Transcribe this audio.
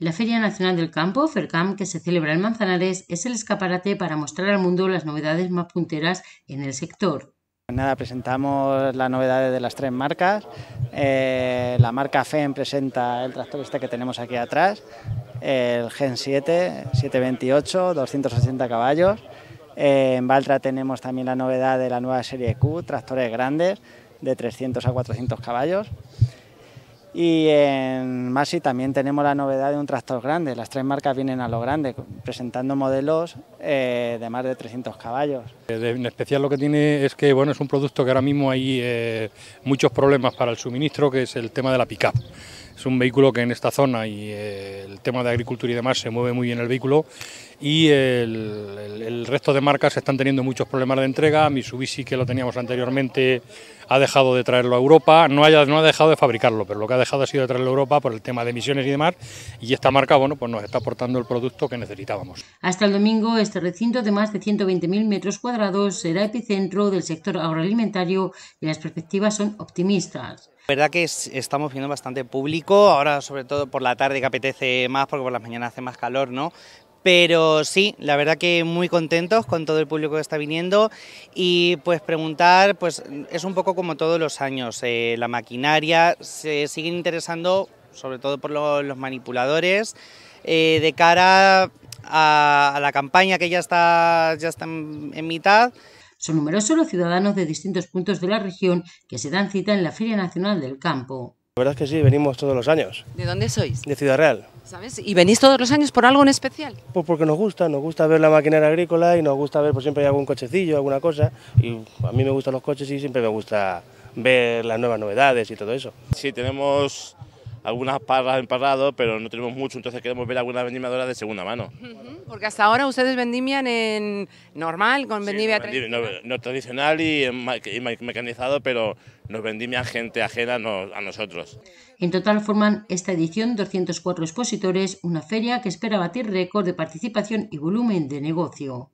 La Feria Nacional del Campo, FERCAM, que se celebra en Manzanares, es el escaparate para mostrar al mundo las novedades más punteras en el sector. Nada, presentamos las novedades de las tres marcas. Eh, la marca FEM presenta el tractor este que tenemos aquí atrás, el Gen 7, 728, 260 caballos. Eh, en Valtra tenemos también la novedad de la nueva serie Q, tractores grandes de 300 a 400 caballos. Y en Masi también tenemos la novedad de un tractor grande. Las tres marcas vienen a lo grande, presentando modelos eh, de más de 300 caballos. Eh, en especial lo que tiene es que bueno, es un producto que ahora mismo hay eh, muchos problemas para el suministro, que es el tema de la pickup Es un vehículo que en esta zona y el tema de agricultura y demás se mueve muy bien el vehículo y el, resto de marcas están teniendo muchos problemas de entrega. Mitsubishi, que lo teníamos anteriormente ha dejado de traerlo a Europa, no, ha dejado de fabricarlo, pero lo que ha dejado ha sido de traerlo a Europa por el tema de emisiones y demás, y esta marca bueno, pues nos está aportando el producto que necesitábamos. Hasta el domingo, este recinto de más de 120.000 metros cuadrados será epicentro del sector agroalimentario y las perspectivas son optimistas. La verdad que estamos viendo bastante público, ahora sobre todo por la tarde que apetece más porque por las mañanas hace más calor, ¿no? Pero sí, la verdad que muy contentos con todo el público que está viniendo y pues preguntar, pues es un poco como todos los años, eh, la maquinaria, se sigue interesando sobre todo por los manipuladores, eh, de cara a, la campaña que ya está, ya en mitad. Son numerosos los ciudadanos de distintos puntos de la región que se dan cita en la Feria Nacional del Campo. La verdad es que sí, venimos todos los años. ¿De dónde sois? De Ciudad Real. ¿Sabes? ¿Y venís todos los años por algo en especial? Pues porque nos gusta, nos gusta ver la maquinaria agrícola y nos gusta ver, por pues, siempre hay algún cochecillo, alguna cosa. Y a mí me gustan los coches y siempre me gusta ver las nuevas novedades y todo eso. Sí, tenemos algunas parras en pero no tenemos mucho, entonces queremos ver alguna vendimiadora de segunda mano. porque hasta ahora ustedes vendimian en normal, con vendimia, tradicional. No, tradicional y, mecanizado, pero nos vendimian gente ajena a nosotros. En total forman esta edición 204 expositores, una feria que espera batir récord de participación y volumen de negocio.